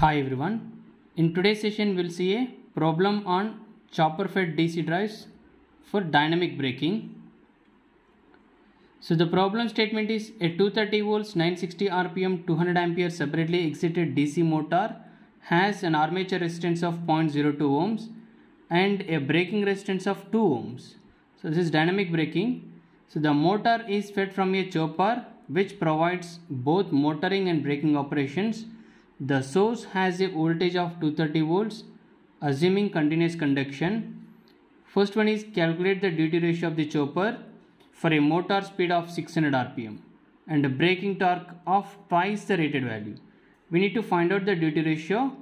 Hi everyone. In today's session we'll see a problem on chopper fed DC drives for dynamic braking. So the problem statement is a 230 volts 960 rpm 200 ampere separately excited DC motor has an armature resistance of 0.02 ohms and a braking resistance of 2 ohms. So this is dynamic braking. So the motor is fed from a chopper which provides both motoring and braking operations the source has a voltage of 230 volts assuming continuous conduction. First one is calculate the duty ratio of the chopper for a motor speed of 600 rpm and a braking torque of twice the rated value. We need to find out the duty ratio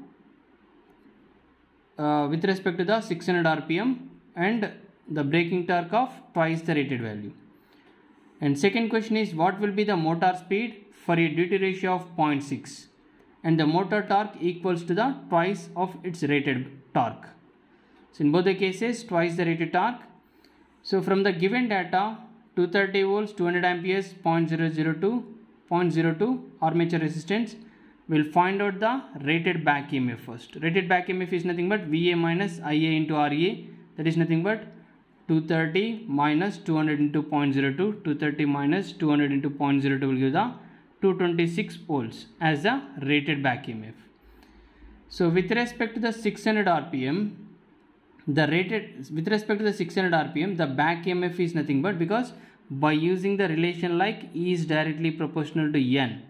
uh, with respect to the 600 rpm and the braking torque of twice the rated value. And second question is what will be the motor speed for a duty ratio of 0.6? and the motor torque equals to the twice of its rated torque. So in both the cases twice the rated torque. So from the given data 230 volts 200 amperes 0.002 0.02 armature resistance we'll find out the rated back EMF first. Rated back EMF is nothing but VA minus IA into RA that is nothing but 230 minus 200 into 0.02 230 minus 200 into 0.02 will give the 226 volts as a rated back EMF. So with respect to the 600 RPM, the rated with respect to the 600 RPM, the back EMF is nothing but because by using the relation like E is directly proportional to N.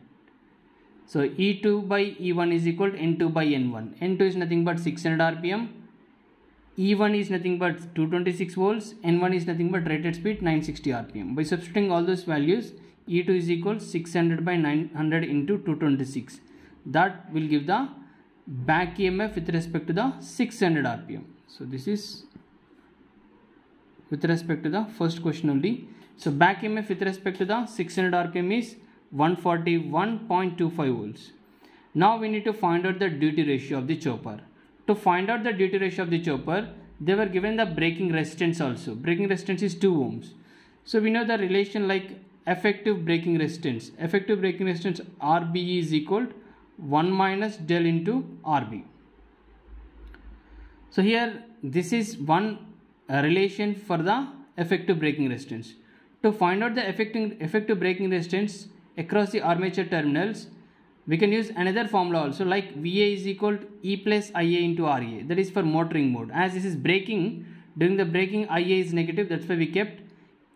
So E2 by E1 is equal to N2 by N1. N2 is nothing but 600 RPM. E1 is nothing but 226 volts. N1 is nothing but rated speed 960 RPM. By substituting all those values, E2 is equal 600 by 900 into 226. That will give the back EMF with respect to the 600 RPM. So this is with respect to the first question only. So back EMF with respect to the 600 RPM is 141.25 volts. Now we need to find out the duty ratio of the chopper. To find out the duty ratio of the chopper, they were given the braking resistance also. Braking resistance is 2 ohms. So we know the relation like effective braking resistance effective braking resistance rbe is equal to 1 minus del into rb so here this is one uh, relation for the effective braking resistance to find out the effective effective braking resistance across the armature terminals we can use another formula also like va is equal to e plus ia into ra that is for motoring mode as this is braking during the braking ia is negative that's why we kept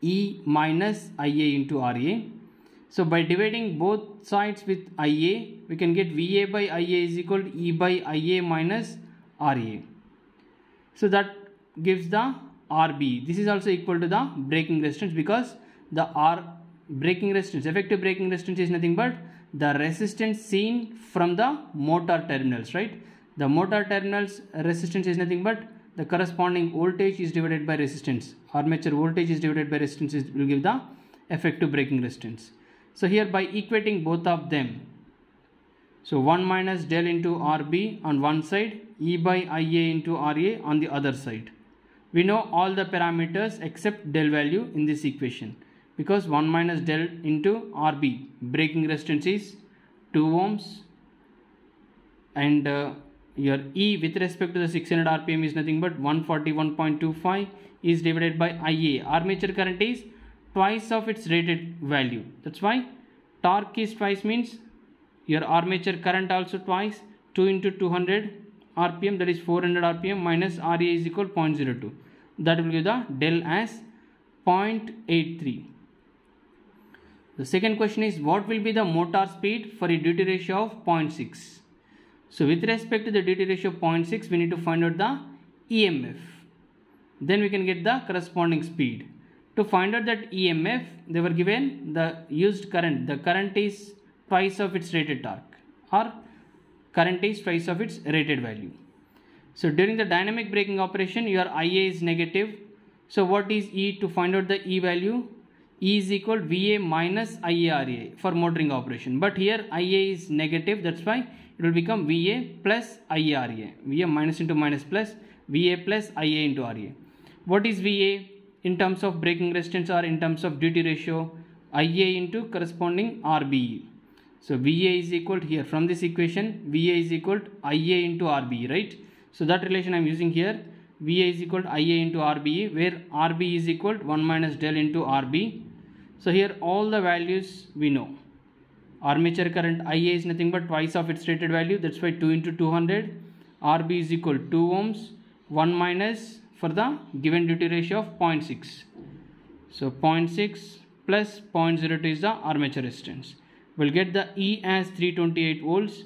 E minus IA into RA. So by dividing both sides with IA, we can get VA by IA is equal to E by IA minus RA. So that gives the RB. This is also equal to the breaking resistance because the R breaking resistance, effective breaking resistance is nothing but the resistance seen from the motor terminals, right? The motor terminals resistance is nothing but the corresponding voltage is divided by resistance armature voltage is divided by resistance is, will give the effective braking resistance so here by equating both of them so 1 minus del into RB on one side, E by IA into RA on the other side. We know all the parameters except del value in this equation because 1 minus del into RB, braking resistance is 2 ohms and uh, your E with respect to the 600 rpm is nothing but 141.25 is divided by Ia. Armature current is twice of its rated value. That's why torque is twice means your armature current also twice 2 into 200 rpm that is 400 rpm minus Ra is equal 0.02. That will give the del as 0.83. The second question is what will be the motor speed for a duty ratio of 0.6? So with respect to the DT ratio 0.6, we need to find out the EMF. Then we can get the corresponding speed. To find out that EMF, they were given the used current. The current is twice of its rated torque or current is twice of its rated value. So during the dynamic braking operation, your IA is negative. So what is E to find out the E value? E is equal to VA minus IARA for motoring operation. But here IA is negative, that's why it will become VA plus IRA. VA minus into minus plus VA plus IA into RA. What is VA in terms of breaking resistance or in terms of duty ratio? IA into corresponding RBE. So VA is equal to here from this equation VA is equal to IA into RBE right. So that relation I am using here VA is equal to IA into RBE where RBE is equal to 1 minus del into RB. So here all the values we know. Armature current Ia is nothing but twice of its rated value. That's why 2 into 200. Rb is equal to 2 ohms. 1 minus for the given duty ratio of 0.6. So 0.6 plus 0.02 is the armature resistance. We'll get the E as 328 volts.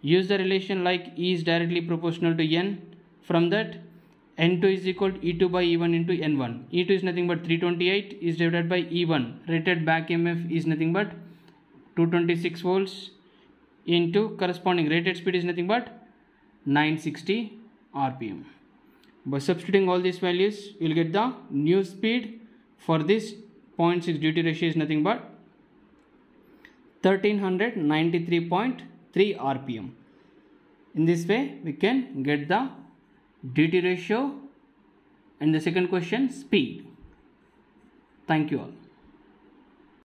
Use the relation like E is directly proportional to N. From that N2 is equal to E2 by E1 into N1. E2 is nothing but 328 is divided by E1. Rated back MF is nothing but 226 volts into corresponding rated speed is nothing but 960 rpm by substituting all these values you will get the new speed for this 0.6 duty ratio is nothing but 1393.3 rpm in this way we can get the duty ratio and the second question speed thank you all